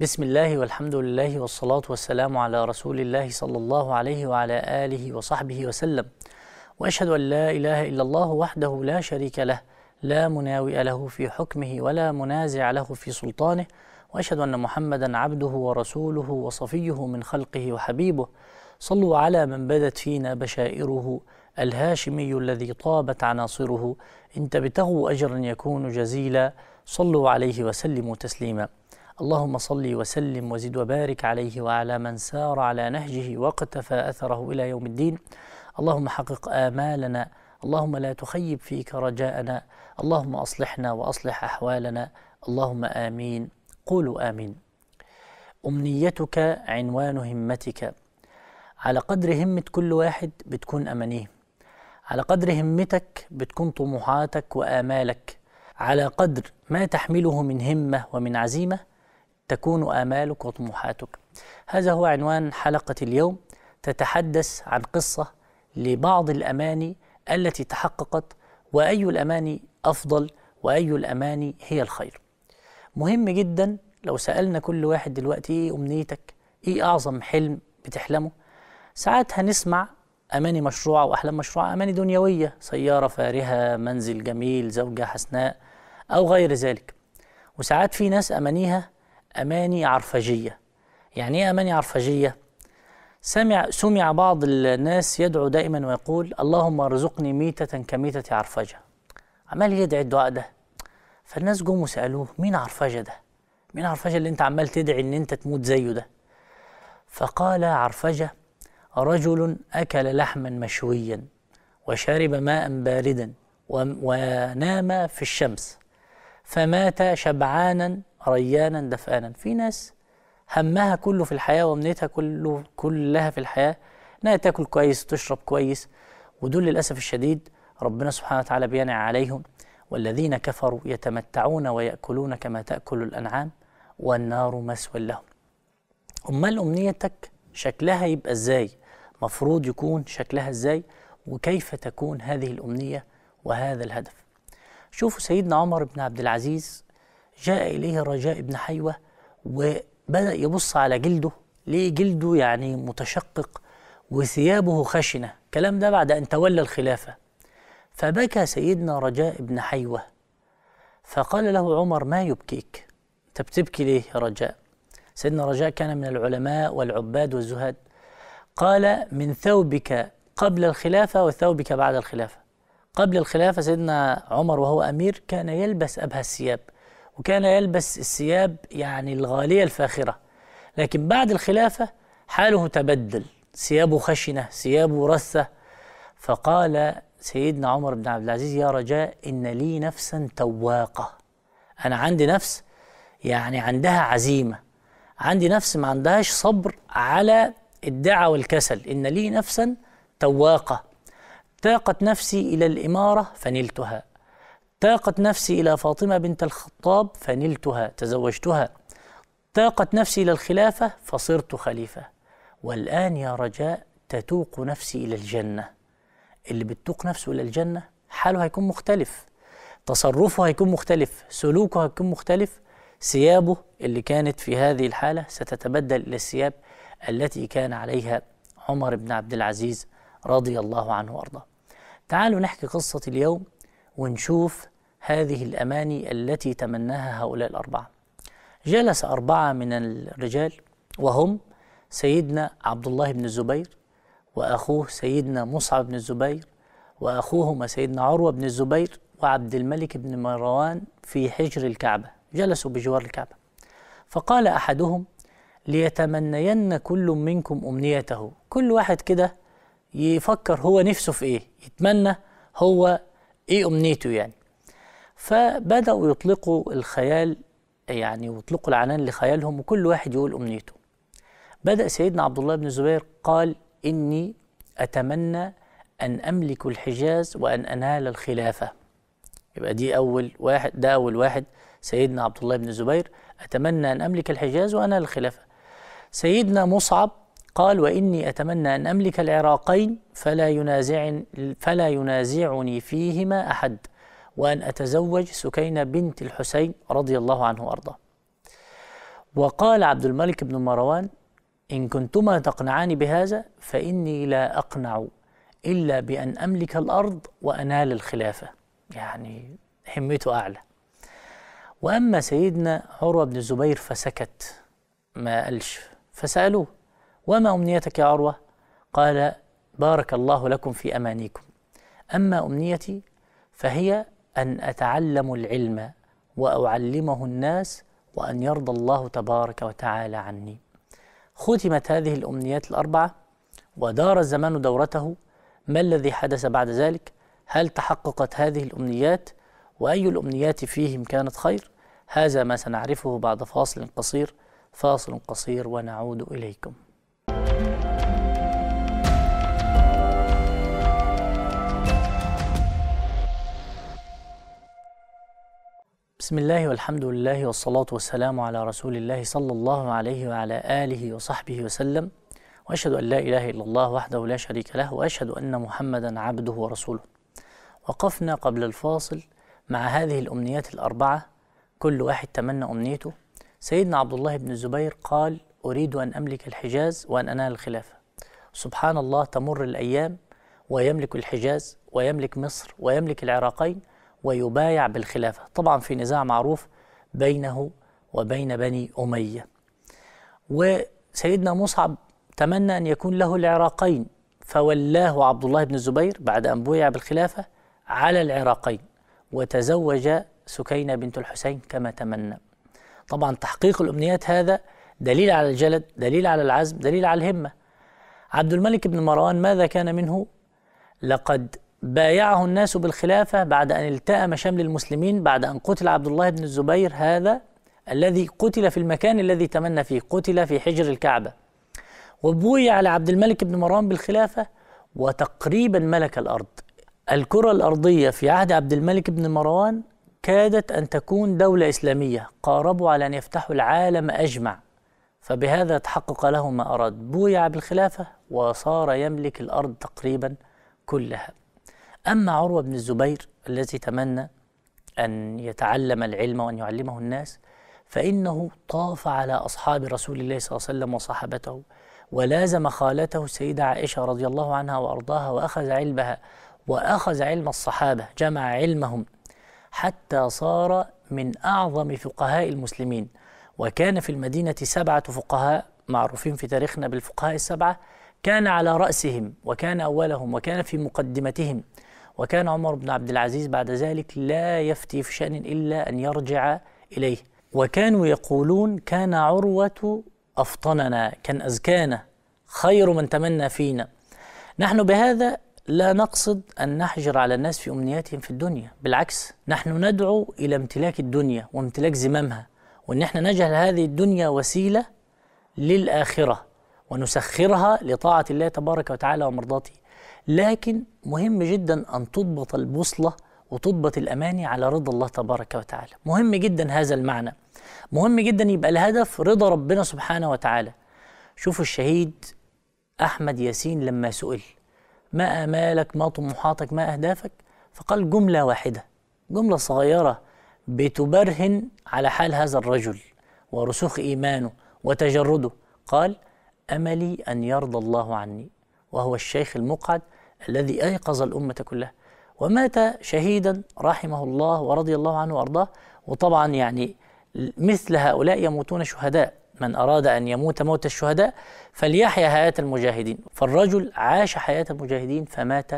بسم الله والحمد لله والصلاة والسلام على رسول الله صلى الله عليه وعلى آله وصحبه وسلم وأشهد أن لا إله إلا الله وحده لا شريك له لا مناوئ له في حكمه ولا منازع له في سلطانه وأشهد أن محمدا عبده ورسوله وصفيه من خلقه وحبيبه صلوا على من بدت فينا بشائره الهاشمي الذي طابت عناصره إن تبتغوا أجرا يكون جزيلا صلوا عليه وسلموا تسليما اللهم صل وسلم وزد وبارك عليه وعلى من سار على نهجه واقتفى اثره الى يوم الدين اللهم حقق امالنا اللهم لا تخيب فيك رجاءنا اللهم اصلحنا واصلح احوالنا اللهم امين قولوا امين امنيتك عنوان همتك على قدر همه كل واحد بتكون امانيه على قدر همتك بتكون طموحاتك وامالك على قدر ما تحمله من همه ومن عزيمه تكون آمالك وطموحاتك هذا هو عنوان حلقة اليوم تتحدث عن قصة لبعض الأماني التي تحققت وأي الأماني أفضل وأي الأماني هي الخير مهم جدا لو سألنا كل واحد دلوقتي إيه أمنيتك إيه أعظم حلم بتحلمه ساعات هنسمع أماني مشروعة وأحلام مشروعة أماني دنيوية سيارة فارهة منزل جميل زوجة حسناء أو غير ذلك وساعات في ناس أمانيها أماني عرفجية يعني إيه أماني عرفجية؟ سمع, سمع بعض الناس يدعو دائما ويقول اللهم ارزقني ميتة كميتة عرفجة عمال يدعي الدعاء ده فالناس جم وسألوه مين عرفجة ده؟ مين عرفجة اللي انت عمال تدعي ان انت تموت زيه ده؟ فقال عرفجة رجل أكل لحما مشويا وشرب ماء باردا ونام في الشمس فمات شبعانا ريانا دفانا في ناس همها كله في الحياة وامنيتها كله كلها في الحياة انها تاكل كويس تشرب كويس ودول للأسف الشديد ربنا سبحانه وتعالى بينع عليهم والذين كفروا يتمتعون ويأكلون كما تأكل الأنعام والنار مسوى لهم أمال أمنيتك شكلها يبقى إزاي مفروض يكون شكلها إزاي وكيف تكون هذه الأمنية وهذا الهدف شوفوا سيدنا عمر بن عبد العزيز جاء إليه رجاء بن حيوة وبدأ يبص على جلده ليه جلده يعني متشقق وثيابه خشنة كلام ده بعد أن تولى الخلافة فبكى سيدنا رجاء بن حيوة فقال له عمر ما يبكيك أنت بتبكي ليه يا رجاء سيدنا رجاء كان من العلماء والعباد والزهاد قال من ثوبك قبل الخلافة وثوبك بعد الخلافة قبل الخلافة سيدنا عمر وهو أمير كان يلبس أبهى الثياب وكان يلبس الثياب يعني الغالية الفاخرة لكن بعد الخلافة حاله تبدل ثيابه خشنة ثيابه رثة فقال سيدنا عمر بن عبد العزيز يا رجاء إن لي نفسا تواقة أنا عندي نفس يعني عندها عزيمة عندي نفس ما عندهاش صبر على الدعة والكسل إن لي نفسا تواقة تاقت نفسي إلى الإمارة فنلتها تاقت نفسي إلى فاطمة بنت الخطاب فنلتها تزوجتها تاقت نفسي إلى الخلافة فصرت خليفة والآن يا رجاء تتوق نفسي إلى الجنة اللي بتتوق نفسه إلى الجنة حاله هيكون مختلف تصرفه هيكون مختلف سلوكه هيكون مختلف ثيابه اللي كانت في هذه الحالة ستتبدل إلى الثياب التي كان عليها عمر بن عبد العزيز رضي الله عنه وارضاه تعالوا نحكي قصة اليوم ونشوف هذه الأماني التي تمناها هؤلاء الأربعة جلس أربعة من الرجال وهم سيدنا عبد الله بن الزبير وأخوه سيدنا مصعب بن الزبير وأخوهما سيدنا عروة بن الزبير وعبد الملك بن مروان في حجر الكعبة جلسوا بجوار الكعبة فقال أحدهم ليتمنين كل منكم أمنيته كل واحد كده يفكر هو نفسه في إيه يتمنى هو ايه امنيته يعني فبداوا يطلقوا الخيال يعني يطلقوا العنان لخيالهم وكل واحد يقول امنيته بدا سيدنا عبد الله بن الزبير قال اني اتمنى ان املك الحجاز وان انال الخلافه يبقى دي اول واحد ده اول واحد سيدنا عبد الله بن الزبير اتمنى ان املك الحجاز وانال الخلافه سيدنا مصعب قال وإني أتمنى أن أملك العراقين فلا ينازع فلا ينازعني فيهما أحد وأن أتزوج سكينة بنت الحسين رضي الله عنه وأرضاه وقال عبد الملك بن مروان إن كنتما تقنعان بهذا فإني لا أقنع إلا بأن أملك الأرض وأنال الخلافة يعني همته أعلى وأما سيدنا عروة بن الزبير فسكت ما قالش فسألوه وما أمنيتك يا عروة قال بارك الله لكم في أمانيكم أما أمنيتي فهي أن أتعلم العلم وأعلمه الناس وأن يرضى الله تبارك وتعالى عني ختمت هذه الأمنيات الأربعة ودار الزمان دورته ما الذي حدث بعد ذلك هل تحققت هذه الأمنيات وأي الأمنيات فيهم كانت خير هذا ما سنعرفه بعد فاصل قصير فاصل قصير ونعود إليكم بسم الله والحمد لله والصلاة والسلام على رسول الله صلى الله عليه وعلى آله وصحبه وسلم وأشهد أن لا إله إلا الله وحده لا شريك له وأشهد أن محمدا عبده ورسوله وقفنا قبل الفاصل مع هذه الأمنيات الأربعة كل واحد تمنى أمنيته سيدنا عبد الله بن الزبير قال أريد أن أملك الحجاز وأن أنال الخلافة سبحان الله تمر الأيام ويملك الحجاز ويملك مصر ويملك العراقين ويبايع بالخلافة طبعا في نزاع معروف بينه وبين بني أمية وسيدنا مصعب تمنى أن يكون له العراقين فولاه عبد الله بن الزبير بعد أن بويع بالخلافة على العراقين وتزوج سكينة بنت الحسين كما تمنى طبعا تحقيق الأمنيات هذا دليل على الجلد دليل على العزم دليل على الهمة عبد الملك بن مروان ماذا كان منه لقد بايعه الناس بالخلافة بعد أن التأم شمل المسلمين بعد أن قتل عبد الله بن الزبير هذا الذي قتل في المكان الذي تمنى فيه قتل في حجر الكعبة وبوي على عبد الملك بن مروان بالخلافة وتقريبا ملك الأرض الكرة الأرضية في عهد عبد الملك بن مروان كادت أن تكون دولة إسلامية قاربوا على أن يفتحوا العالم أجمع فبهذا تحقق له ما أراد بويع بالخلافة وصار يملك الأرض تقريبا كلها أما عروة بن الزبير الذي تمنى أن يتعلم العلم وأن يعلمه الناس فإنه طاف على أصحاب رسول الله صلى الله عليه وسلم وصحابته ولازم خالته السيدة عائشة رضي الله عنها وأرضاها وأخذ علمها وأخذ علم الصحابة جمع علمهم حتى صار من أعظم فقهاء المسلمين وكان في المدينة سبعة فقهاء معروفين في تاريخنا بالفقهاء السبعة كان على رأسهم وكان أولهم وكان في مقدمتهم وكان عمر بن عبد العزيز بعد ذلك لا يفتي في شأن إلا أن يرجع إليه وكانوا يقولون كان عروة أفطننا كان أزكانا خير من تمنى فينا نحن بهذا لا نقصد أن نحجر على الناس في أمنياتهم في الدنيا بالعكس نحن ندعو إلى امتلاك الدنيا وامتلاك زمامها وأن احنا نجعل هذه الدنيا وسيلة للآخرة ونسخرها لطاعة الله تبارك وتعالى ومرضاته لكن مهم جدا أن تضبط البوصلة وتضبط الأماني على رضا الله تبارك وتعالى مهم جدا هذا المعنى مهم جدا يبقى الهدف رضا ربنا سبحانه وتعالى شوفوا الشهيد أحمد ياسين لما سئل ما آمالك ما طموحاتك ما أهدافك فقال جملة واحدة جملة صغيرة بتبرهن على حال هذا الرجل ورسوخ إيمانه وتجرده قال أملي أن يرضى الله عني وهو الشيخ المقعد الذي أيقظ الأمة كلها ومات شهيدا رحمه الله ورضي الله عنه وأرضاه وطبعا يعني مثل هؤلاء يموتون شهداء من أراد أن يموت موت الشهداء فليحيا حياة المجاهدين فالرجل عاش حياة المجاهدين فمات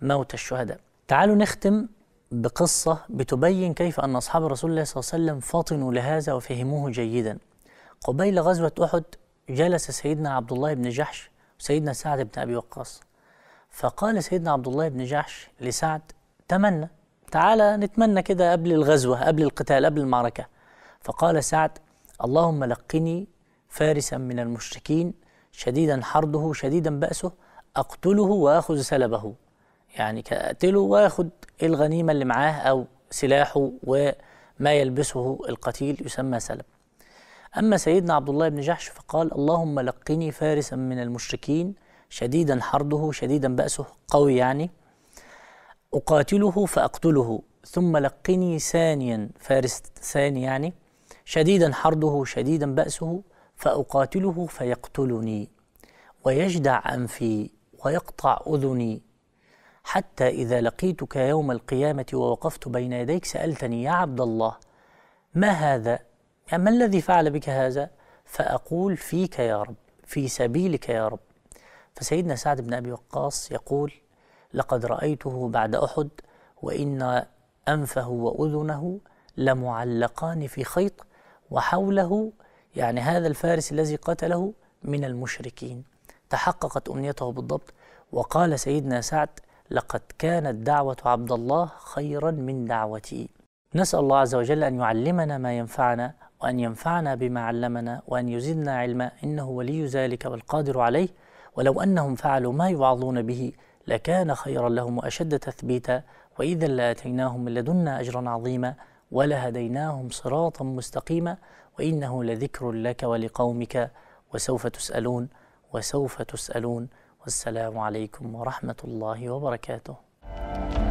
موت الشهداء تعالوا نختم بقصة بتبين كيف أن أصحاب رسول الله صلى الله عليه وسلم فطنوا لهذا وفهموه جيدا قبيل غزوة أحد جلس سيدنا عبد الله بن جحش سيدنا سعد بن أبي وقاص فقال سيدنا عبد الله بن جحش لسعد تمنى تعالى نتمنى كده قبل الغزوة قبل القتال قبل المعركة فقال سعد اللهم لقني فارسا من المشركين شديدا حرده شديدا بأسه أقتله وأخذ سلبه يعني أقتله وأخذ الغنيمة اللي معاه أو سلاحه وما يلبسه القتيل يسمى سلب أما سيدنا عبد الله بن جحش فقال اللهم لقني فارسا من المشركين شديدا حرضه شديدا بأسه قوي يعني أقاتله فأقتله ثم لقني ثانيا فارس ثاني يعني شديدا حرضه شديدا بأسه فأقاتله فيقتلني ويجدع أنفي ويقطع أذني حتى إذا لقيتك يوم القيامة ووقفت بين يديك سألتني يا عبد الله ما هذا ما الذي فعل بك هذا فأقول فيك يا رب في سبيلك يا رب فسيدنا سعد بن أبي وقاص يقول لقد رأيته بعد أحد وإن أنفه وأذنه لمعلقان في خيط وحوله يعني هذا الفارس الذي قتله من المشركين تحققت أمنيته بالضبط وقال سيدنا سعد لقد كانت دعوة عبد الله خيرا من دعوتي نسأل الله عز وجل أن يعلمنا ما ينفعنا وأن ينفعنا بما علمنا وأن يزدنا علما إنه ولي ذلك والقادر عليه ولو أنهم فعلوا ما يوعظون به لكان خيرا لهم وأشد تثبيتا وإذا لآتيناهم من لدنا أجرا عظيما ولهديناهم صراطا مستقيما وإنه لذكر لك ولقومك وسوف تسألون وسوف تسألون والسلام عليكم ورحمة الله وبركاته